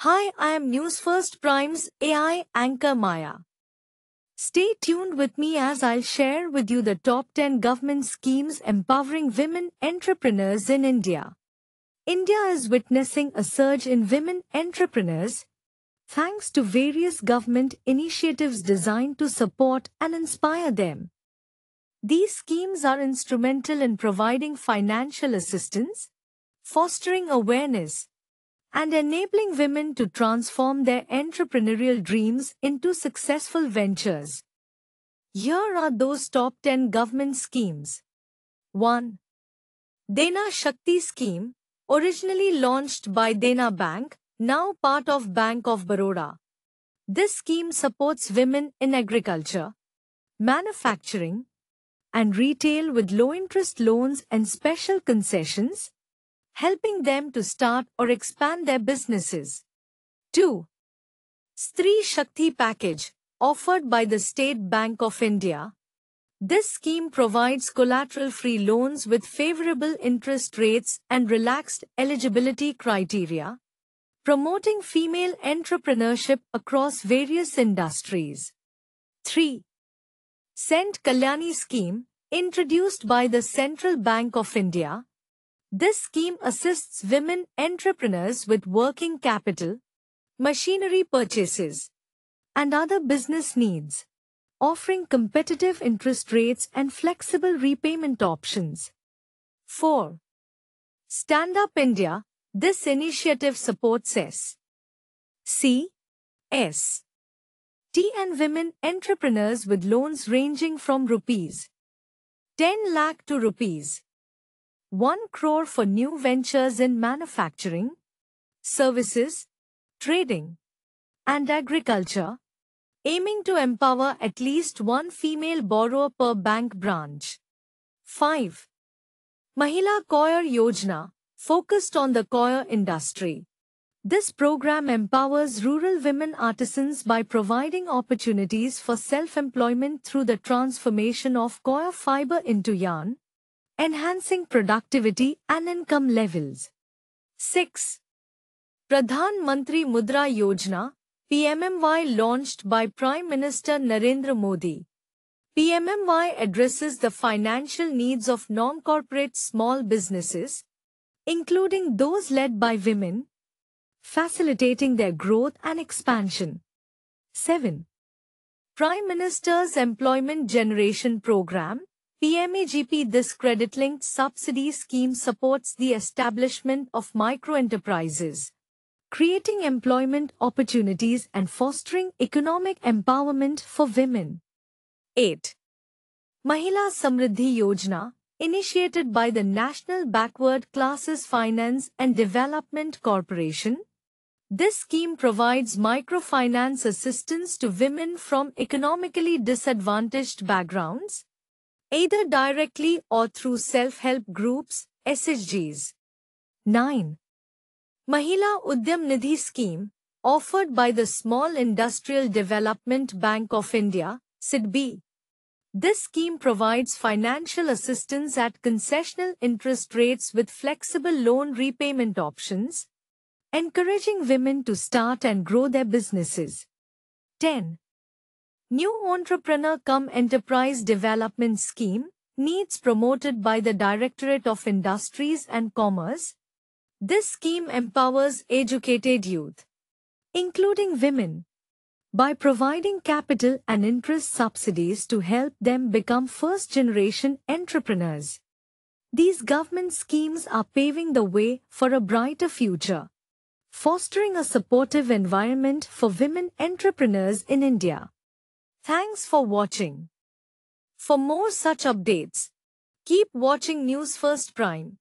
Hi, I am News First Prime's AI anchor Maya. Stay tuned with me as I'll share with you the top 10 government schemes empowering women entrepreneurs in India. India is witnessing a surge in women entrepreneurs thanks to various government initiatives designed to support and inspire them. These schemes are instrumental in providing financial assistance, fostering awareness, and enabling women to transform their entrepreneurial dreams into successful ventures. Here are those top 10 government schemes. 1. Dena Shakti Scheme, originally launched by Dena Bank, now part of Bank of Baroda. This scheme supports women in agriculture, manufacturing, and retail with low-interest loans and special concessions, helping them to start or expand their businesses. 2. Stri Shakti Package, offered by the State Bank of India. This scheme provides collateral-free loans with favorable interest rates and relaxed eligibility criteria, promoting female entrepreneurship across various industries. 3. Sent Kalyani Scheme, introduced by the Central Bank of India, this scheme assists women entrepreneurs with working capital, machinery purchases, and other business needs, offering competitive interest rates and flexible repayment options. 4. Stand Up India, this initiative supports S. C. S. T and women entrepreneurs with loans ranging from rupees 10 lakh to rupees 1 crore for new ventures in manufacturing, services, trading, and agriculture, aiming to empower at least one female borrower per bank branch. 5. Mahila Koyer Yojana, focused on the koyer industry. This program empowers rural women artisans by providing opportunities for self-employment through the transformation of coir fiber into yarn, enhancing productivity and income levels. 6. Pradhan Mantri Mudra Yojana, PMMY launched by Prime Minister Narendra Modi. PMMY addresses the financial needs of non-corporate small businesses, including those led by women, facilitating their growth and expansion. 7. Prime Minister's Employment Generation Program, PMAGP This credit-linked subsidy scheme supports the establishment of micro enterprises, creating employment opportunities and fostering economic empowerment for women. 8. Mahila Samriddhi Yojana, initiated by the National Backward Classes Finance and Development Corporation, this scheme provides microfinance assistance to women from economically disadvantaged backgrounds, either directly or through self-help groups, SHGs. 9. Mahila Udyam Nidhi Scheme, offered by the Small Industrial Development Bank of India, SIDBI. This scheme provides financial assistance at concessional interest rates with flexible loan repayment options, encouraging women to start and grow their businesses. 10. New Entrepreneur Cum Enterprise Development Scheme needs promoted by the Directorate of Industries and Commerce. This scheme empowers educated youth, including women, by providing capital and interest subsidies to help them become first-generation entrepreneurs. These government schemes are paving the way for a brighter future, fostering a supportive environment for women entrepreneurs in India. Thanks for watching. For more such updates, keep watching News First Prime.